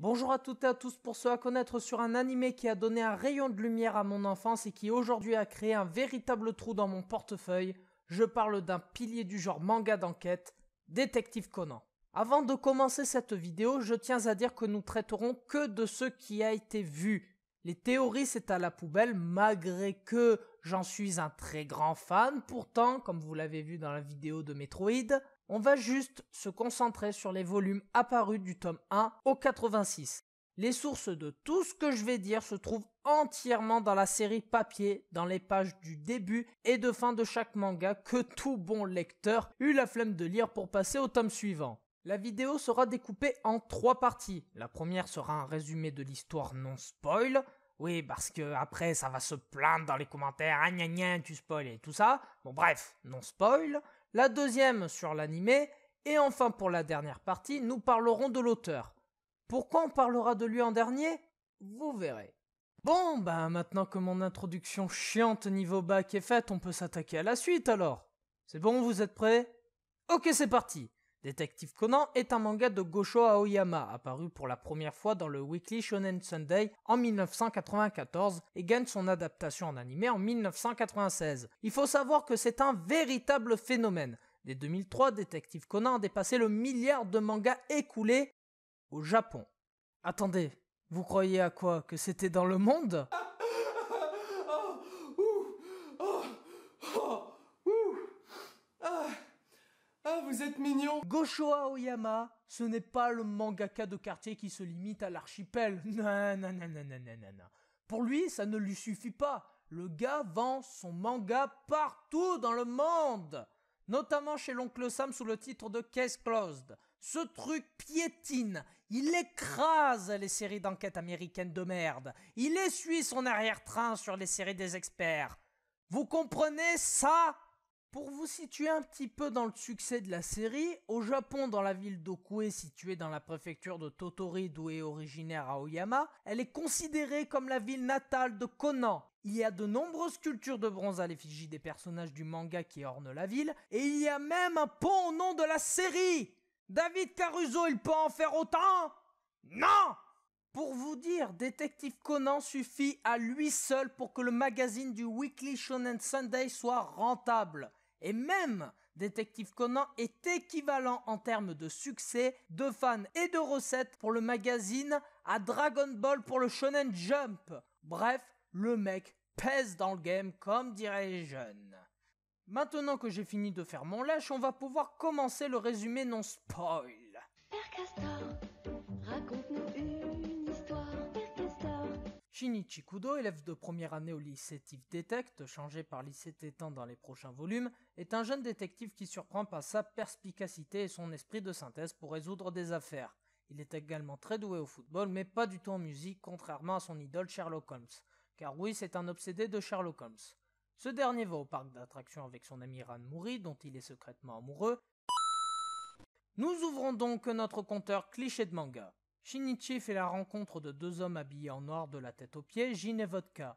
Bonjour à toutes et à tous pour ceux à connaître sur un animé qui a donné un rayon de lumière à mon enfance et qui aujourd'hui a créé un véritable trou dans mon portefeuille. Je parle d'un pilier du genre manga d'enquête, Détective Conan. Avant de commencer cette vidéo, je tiens à dire que nous traiterons que de ce qui a été vu. Les théories c'est à la poubelle malgré que j'en suis un très grand fan. Pourtant, comme vous l'avez vu dans la vidéo de Metroid, on va juste se concentrer sur les volumes apparus du tome 1 au 86. Les sources de tout ce que je vais dire se trouvent entièrement dans la série papier, dans les pages du début et de fin de chaque manga que tout bon lecteur eut la flemme de lire pour passer au tome suivant. La vidéo sera découpée en trois parties. La première sera un résumé de l'histoire non spoil. Oui, parce que après ça va se plaindre dans les commentaires, ah gna gna, tu spoil et tout ça. Bon bref, non spoil la deuxième sur l'animé, et enfin pour la dernière partie, nous parlerons de l'auteur. Pourquoi on parlera de lui en dernier Vous verrez. Bon, bah maintenant que mon introduction chiante niveau bac est faite, on peut s'attaquer à la suite alors. C'est bon, vous êtes prêts Ok, c'est parti Détective Conan est un manga de Gosho Aoyama apparu pour la première fois dans le Weekly Shonen Sunday en 1994 et gagne son adaptation en animé en 1996. Il faut savoir que c'est un véritable phénomène. Dès 2003, Detective Conan a dépassé le milliard de mangas écoulés au Japon. Attendez, vous croyez à quoi Que c'était dans le monde Gosho Aoyama, ce n'est pas le mangaka de quartier qui se limite à l'archipel. non, non, non, non, non, non. Pour lui, ça ne lui suffit pas. Le gars vend son manga partout dans le monde notamment chez l'oncle Sam sous le titre de Case Closed. Ce truc piétine, il écrase les séries d'enquête américaines de merde, il essuie son arrière-train sur les séries des experts. Vous comprenez ça pour vous situer un petit peu dans le succès de la série, au Japon, dans la ville d'Okue, située dans la préfecture de Totori, d'où est originaire Aoyama, elle est considérée comme la ville natale de Conan. Il y a de nombreuses sculptures de bronze à l'effigie des personnages du manga qui ornent la ville, et il y a même un pont au nom de la série David Caruso, il peut en faire autant Non pour vous dire, Détective Conan suffit à lui seul pour que le magazine du Weekly Shonen Sunday soit rentable. Et même Détective Conan est équivalent en termes de succès, de fans et de recettes pour le magazine à Dragon Ball pour le Shonen Jump. Bref, le mec pèse dans le game comme dirait les jeunes. Maintenant que j'ai fini de faire mon lâche, on va pouvoir commencer le résumé non spoil. Père Castor, raconte Shinichi Kudo, élève de première année au lycée TIF Detect, changé par lycée Tétan dans les prochains volumes, est un jeune détective qui surprend par sa perspicacité et son esprit de synthèse pour résoudre des affaires. Il est également très doué au football, mais pas du tout en musique, contrairement à son idole Sherlock Holmes. Car oui, c'est un obsédé de Sherlock Holmes. Ce dernier va au parc d'attractions avec son ami Ran Mouri, dont il est secrètement amoureux. Nous ouvrons donc notre compteur cliché de manga. Shinichi fait la rencontre de deux hommes habillés en noir de la tête aux pieds, Jin et Vodka.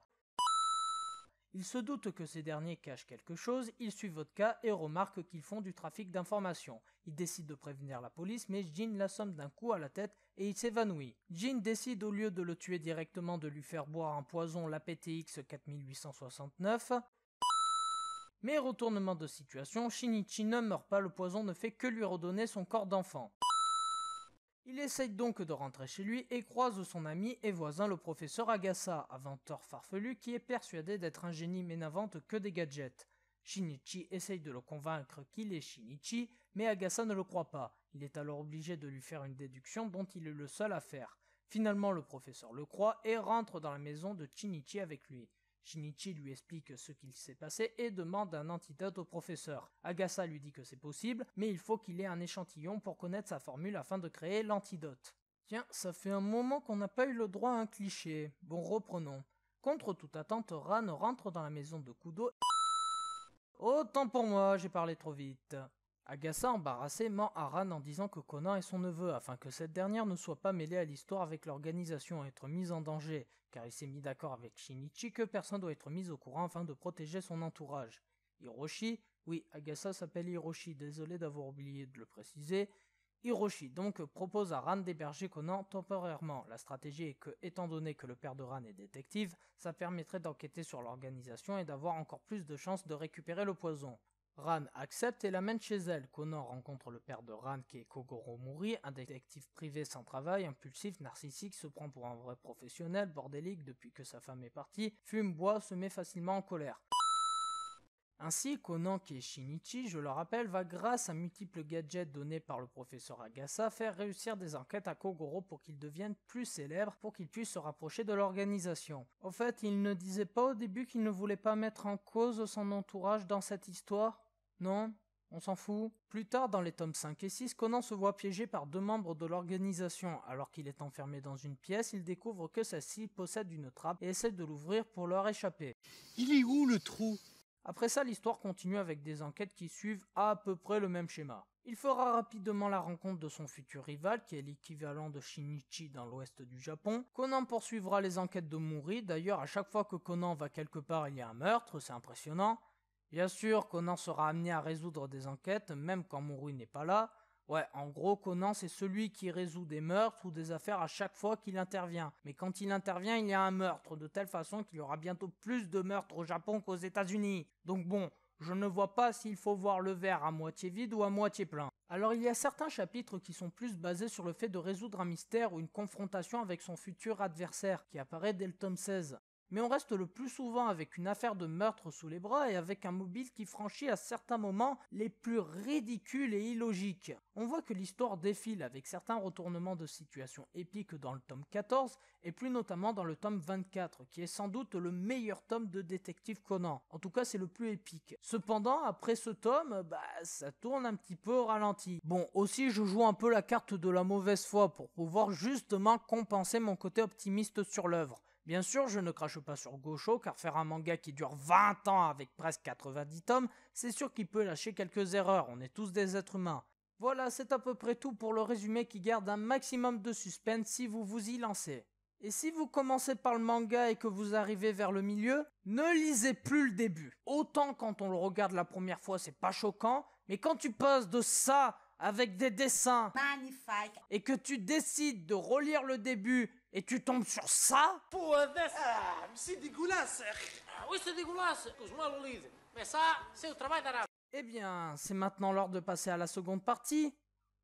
Il se doute que ces derniers cachent quelque chose, il suit Vodka et remarque qu'ils font du trafic d'informations. Il décide de prévenir la police, mais Jin l'assomme d'un coup à la tête et il s'évanouit. Jin décide au lieu de le tuer directement de lui faire boire un poison, la 4869. Mais retournement de situation, Shinichi ne meurt pas, le poison ne fait que lui redonner son corps d'enfant. Il essaye donc de rentrer chez lui et croise son ami et voisin le professeur Agasa, inventeur farfelu qui est persuadé d'être un génie mais n'invente que des gadgets. Shinichi essaye de le convaincre qu'il est Shinichi, mais Agasa ne le croit pas. Il est alors obligé de lui faire une déduction dont il est le seul à faire. Finalement, le professeur le croit et rentre dans la maison de Shinichi avec lui. Shinichi lui explique ce qu'il s'est passé et demande un antidote au professeur. Agasa lui dit que c'est possible, mais il faut qu'il ait un échantillon pour connaître sa formule afin de créer l'antidote. Tiens, ça fait un moment qu'on n'a pas eu le droit à un cliché. Bon, reprenons. Contre toute attente, Ran rentre dans la maison de Kudo. Autant pour moi, j'ai parlé trop vite. Agasa, embarrassé, ment à Ran en disant que Conan est son neveu afin que cette dernière ne soit pas mêlée à l'histoire avec l'organisation et être mise en danger, car il s'est mis d'accord avec Shinichi que personne doit être mis au courant afin de protéger son entourage. Hiroshi, oui, Agasa s'appelle Hiroshi, désolé d'avoir oublié de le préciser. Hiroshi donc propose à Ran d'héberger Conan temporairement. La stratégie est que, étant donné que le père de Ran est détective, ça permettrait d'enquêter sur l'organisation et d'avoir encore plus de chances de récupérer le poison. Ran accepte et l'amène chez elle. Conan rencontre le père de Ran qui est Kogoro Muri, un détective privé sans travail, impulsif, narcissique, se prend pour un vrai professionnel, bordélique depuis que sa femme est partie, fume, boit, se met facilement en colère. Ainsi, Conan qui est Shinichi, je le rappelle, va grâce à multiples gadgets donnés par le professeur Agasa faire réussir des enquêtes à Kogoro pour qu'il devienne plus célèbre, pour qu'il puisse se rapprocher de l'organisation. Au fait, il ne disait pas au début qu'il ne voulait pas mettre en cause son entourage dans cette histoire non, on s'en fout. Plus tard dans les tomes 5 et 6, Conan se voit piégé par deux membres de l'organisation. Alors qu'il est enfermé dans une pièce, il découvre que celle-ci possède une trappe et essaie de l'ouvrir pour leur échapper. Il est où le trou Après ça, l'histoire continue avec des enquêtes qui suivent à peu près le même schéma. Il fera rapidement la rencontre de son futur rival, qui est l'équivalent de Shinichi dans l'ouest du Japon. Conan poursuivra les enquêtes de Muri, d'ailleurs à chaque fois que Conan va quelque part il y a un meurtre, c'est impressionnant. Bien sûr, Conan sera amené à résoudre des enquêtes, même quand Mourou n'est pas là. Ouais, en gros, Conan, c'est celui qui résout des meurtres ou des affaires à chaque fois qu'il intervient. Mais quand il intervient, il y a un meurtre, de telle façon qu'il y aura bientôt plus de meurtres au Japon qu'aux États-Unis. Donc bon, je ne vois pas s'il faut voir le verre à moitié vide ou à moitié plein. Alors il y a certains chapitres qui sont plus basés sur le fait de résoudre un mystère ou une confrontation avec son futur adversaire, qui apparaît dès le tome 16 mais on reste le plus souvent avec une affaire de meurtre sous les bras et avec un mobile qui franchit à certains moments les plus ridicules et illogiques. On voit que l'histoire défile avec certains retournements de situation épiques dans le tome 14 et plus notamment dans le tome 24 qui est sans doute le meilleur tome de Détective Conan. En tout cas c'est le plus épique. Cependant après ce tome, bah ça tourne un petit peu au ralenti. Bon aussi je joue un peu la carte de la mauvaise foi pour pouvoir justement compenser mon côté optimiste sur l'œuvre. Bien sûr, je ne crache pas sur Gaucho, car faire un manga qui dure 20 ans avec presque 90 tomes, c'est sûr qu'il peut lâcher quelques erreurs, on est tous des êtres humains. Voilà, c'est à peu près tout pour le résumé qui garde un maximum de suspense si vous vous y lancez. Et si vous commencez par le manga et que vous arrivez vers le milieu, ne lisez plus le début. Autant quand on le regarde la première fois, c'est pas choquant, mais quand tu passes de ça avec des dessins et que tu décides de relire le début et tu tombes sur ça Eh bien, c'est maintenant l'heure de passer à la seconde partie.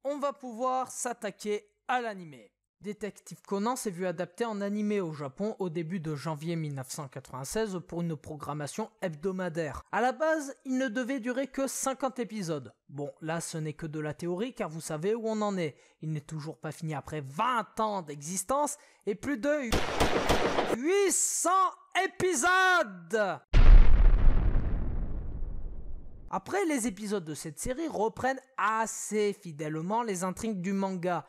On va pouvoir s'attaquer à l'animé. Détective Conan s'est vu adapté en animé au Japon au début de janvier 1996 pour une programmation hebdomadaire. À la base, il ne devait durer que 50 épisodes. Bon, là ce n'est que de la théorie car vous savez où on en est. Il n'est toujours pas fini après 20 ans d'existence et plus de 800 épisodes après, les épisodes de cette série reprennent assez fidèlement les intrigues du manga,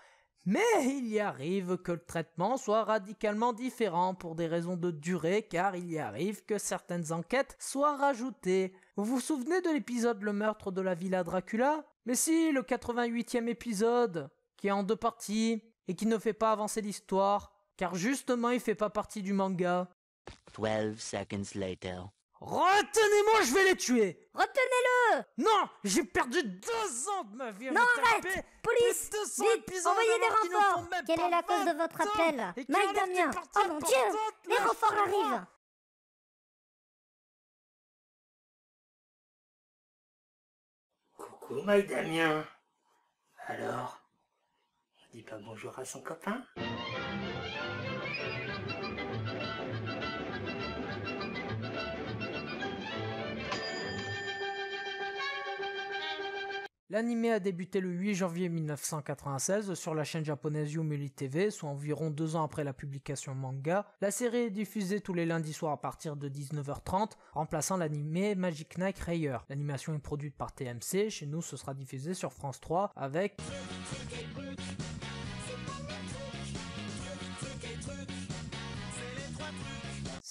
mais il y arrive que le traitement soit radicalement différent pour des raisons de durée car il y arrive que certaines enquêtes soient rajoutées. Vous vous souvenez de l'épisode Le meurtre de la Villa Dracula Mais si, le 88e épisode, qui est en deux parties et qui ne fait pas avancer l'histoire, car justement il fait pas partie du manga. 12 seconds later. Retenez-moi, je vais les tuer Retenez-le Non J'ai perdu deux ans de ma vie Non, arrête Police Vite Envoyez des renforts Quelle est la cause de votre appel Mike Damien Oh mon dieu Les renforts arrivent Coucou Mike Damien Alors On dit pas bonjour à son copain L'anime a débuté le 8 janvier 1996 sur la chaîne japonaise Yumuli TV, soit environ deux ans après la publication manga. La série est diffusée tous les lundis soirs à partir de 19h30, remplaçant l'animé Magic Knight Rayer. L'animation est produite par TMC, chez nous ce sera diffusé sur France 3 avec...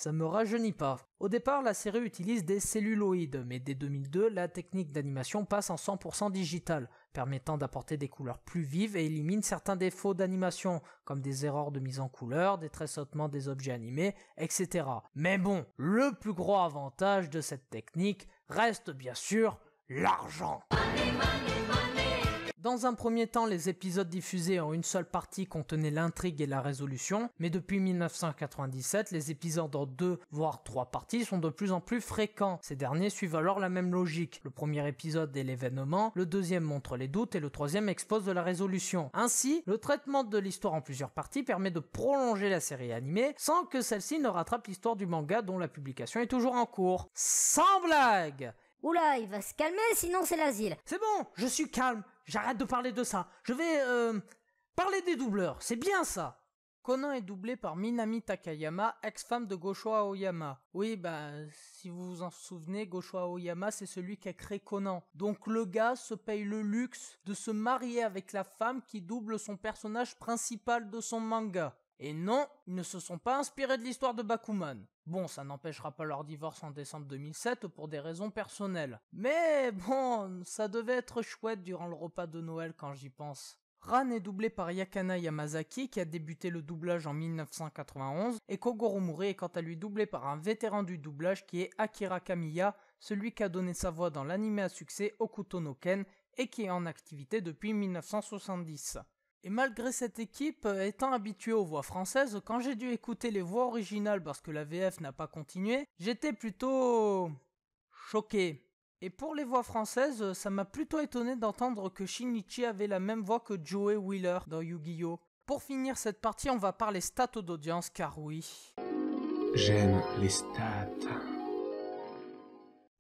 Ça me rajeunit pas. Au départ, la série utilise des celluloïdes, mais dès 2002, la technique d'animation passe en 100% digital, permettant d'apporter des couleurs plus vives et élimine certains défauts d'animation, comme des erreurs de mise en couleur, des tressautements des objets animés, etc. Mais bon, le plus gros avantage de cette technique reste bien sûr l'argent. Dans un premier temps, les épisodes diffusés en une seule partie contenaient l'intrigue et la résolution, mais depuis 1997, les épisodes en deux voire trois parties sont de plus en plus fréquents. Ces derniers suivent alors la même logique. Le premier épisode est l'événement, le deuxième montre les doutes et le troisième expose de la résolution. Ainsi, le traitement de l'histoire en plusieurs parties permet de prolonger la série animée sans que celle-ci ne rattrape l'histoire du manga dont la publication est toujours en cours. Sans blague Oula, il va se calmer, sinon c'est l'asile. C'est bon, je suis calme, j'arrête de parler de ça. Je vais, euh, parler des doubleurs, c'est bien ça. Conan est doublé par Minami Takayama, ex-femme de Gosho Aoyama. Oui, bah, si vous vous en souvenez, Gosho Aoyama, c'est celui qui a créé Conan. Donc le gars se paye le luxe de se marier avec la femme qui double son personnage principal de son manga. Et non, ils ne se sont pas inspirés de l'histoire de Bakuman. Bon, ça n'empêchera pas leur divorce en décembre 2007 pour des raisons personnelles. Mais bon, ça devait être chouette durant le repas de Noël quand j'y pense. Ran est doublé par Yakana Yamazaki qui a débuté le doublage en 1991 et Kogoro Mori est quant à lui doublé par un vétéran du doublage qui est Akira Kamiya, celui qui a donné sa voix dans l'anime à succès Okuto no Ken et qui est en activité depuis 1970. Et malgré cette équipe, euh, étant habitué aux voix françaises, quand j'ai dû écouter les voix originales parce que la VF n'a pas continué, j'étais plutôt choqué. Et pour les voix françaises, euh, ça m'a plutôt étonné d'entendre que Shinichi avait la même voix que Joey Wheeler dans Yu-Gi-Oh! Pour finir cette partie, on va parler stats d'audience, car oui. J'aime les stats.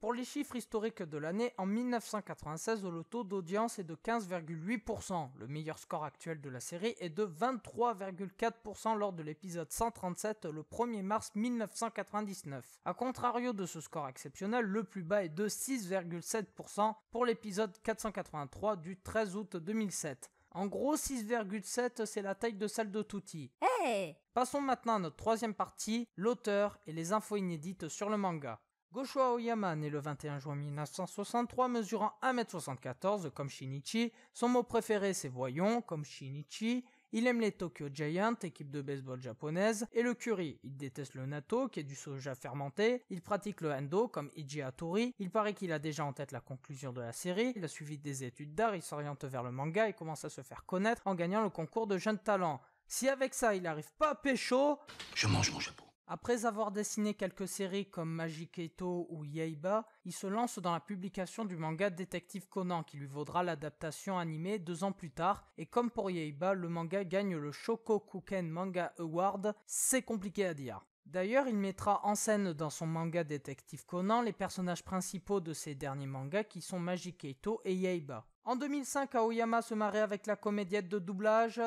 Pour les chiffres historiques de l'année, en 1996, le taux d'audience est de 15,8%. Le meilleur score actuel de la série est de 23,4% lors de l'épisode 137 le 1er mars 1999. A contrario de ce score exceptionnel, le plus bas est de 6,7% pour l'épisode 483 du 13 août 2007. En gros, 6,7 c'est la taille de celle de Tutti. Hey Passons maintenant à notre troisième partie, l'auteur et les infos inédites sur le manga. Goshua Aoyama, né le 21 juin 1963, mesurant 1m74 comme Shinichi, son mot préféré c'est voyons comme Shinichi, il aime les Tokyo Giants, équipe de baseball japonaise, et le curry. Il déteste le natto, qui est du soja fermenté. Il pratique le endo, comme Iji Hattori. Il paraît qu'il a déjà en tête la conclusion de la série. Il a suivi des études d'art, il s'oriente vers le manga et commence à se faire connaître en gagnant le concours de jeunes talents. Si avec ça il n'arrive pas à pécho... Je mange mon chapeau. Après avoir dessiné quelques séries comme Magiketo ou Yeiba, il se lance dans la publication du manga Détective Conan qui lui vaudra l'adaptation animée deux ans plus tard, et comme pour Yeiba, le manga gagne le Kuken Manga Award, c'est compliqué à dire. D'ailleurs, il mettra en scène dans son manga Détective Conan les personnages principaux de ses derniers mangas qui sont Magiketo et Yeiba. En 2005, Aoyama se marie avec la comédienne de doublage.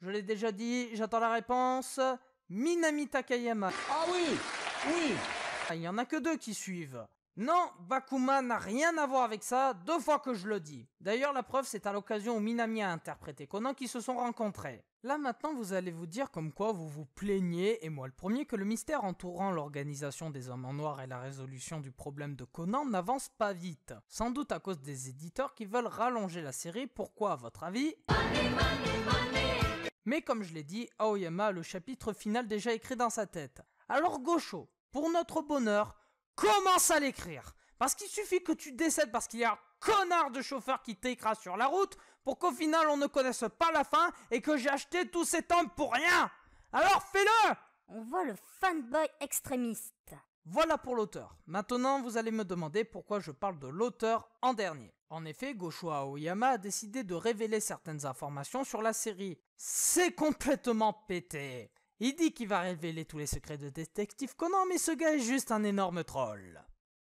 Je l'ai déjà dit, j'attends la réponse. Minami Takayama. Ah oui Oui ah, Il y n'y en a que deux qui suivent. Non, Bakuma n'a rien à voir avec ça, deux fois que je le dis. D'ailleurs, la preuve, c'est à l'occasion où Minami a interprété Conan qui se sont rencontrés. Là maintenant, vous allez vous dire comme quoi vous vous plaignez, et moi le premier, que le mystère entourant l'organisation des hommes en noir et la résolution du problème de Conan n'avance pas vite. Sans doute à cause des éditeurs qui veulent rallonger la série, pourquoi à votre avis mais comme je l'ai dit, Aoyama a le chapitre final déjà écrit dans sa tête. Alors Gaucho, pour notre bonheur, commence à l'écrire Parce qu'il suffit que tu décèdes parce qu'il y a un connard de chauffeur qui t'écrase sur la route pour qu'au final on ne connaisse pas la fin et que j'ai acheté tous ces temps pour rien Alors fais-le On voit le fanboy extrémiste. Voilà pour l'auteur. Maintenant, vous allez me demander pourquoi je parle de l'auteur en dernier. En effet, Gosho Aoyama a décidé de révéler certaines informations sur la série. C'est complètement pété. Il dit qu'il va révéler tous les secrets de détective Conan, mais ce gars est juste un énorme troll.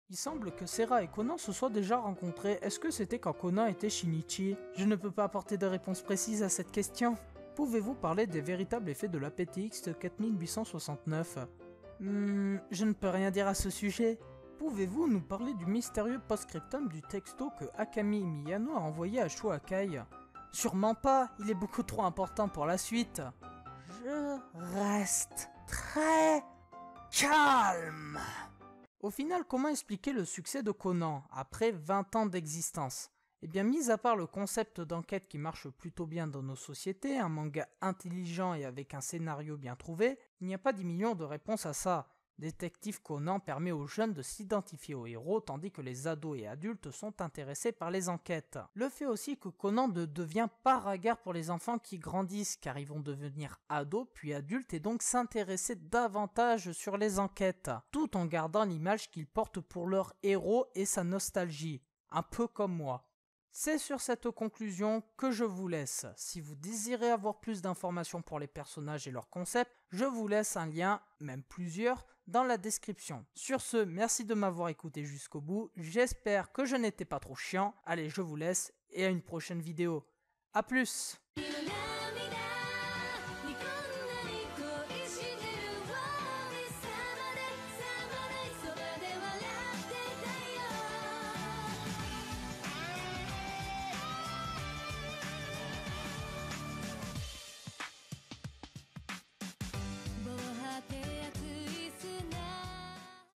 Il semble que Sera et Conan se soient déjà rencontrés. Est-ce que c'était quand Conan était Shinichi Je ne peux pas apporter de réponse précise à cette question. Pouvez-vous parler des véritables effets de la PTX 4869 Hmm, je ne peux rien dire à ce sujet. Pouvez-vous nous parler du mystérieux post-scriptum du texto que Akami Miyano a envoyé à Shuakai Sûrement pas, il est beaucoup trop important pour la suite. Je reste très calme. Au final, comment expliquer le succès de Conan après 20 ans d'existence eh bien, mis à part le concept d'enquête qui marche plutôt bien dans nos sociétés, un manga intelligent et avec un scénario bien trouvé, il n'y a pas dix millions de réponses à ça. Détective Conan permet aux jeunes de s'identifier aux héros tandis que les ados et adultes sont intéressés par les enquêtes. Le fait aussi que Conan ne devient pas ragard pour les enfants qui grandissent car ils vont devenir ados puis adultes et donc s'intéresser davantage sur les enquêtes, tout en gardant l'image qu'ils portent pour leur héros et sa nostalgie. Un peu comme moi. C'est sur cette conclusion que je vous laisse. Si vous désirez avoir plus d'informations pour les personnages et leurs concepts, je vous laisse un lien, même plusieurs, dans la description. Sur ce, merci de m'avoir écouté jusqu'au bout. J'espère que je n'étais pas trop chiant. Allez, je vous laisse et à une prochaine vidéo. A plus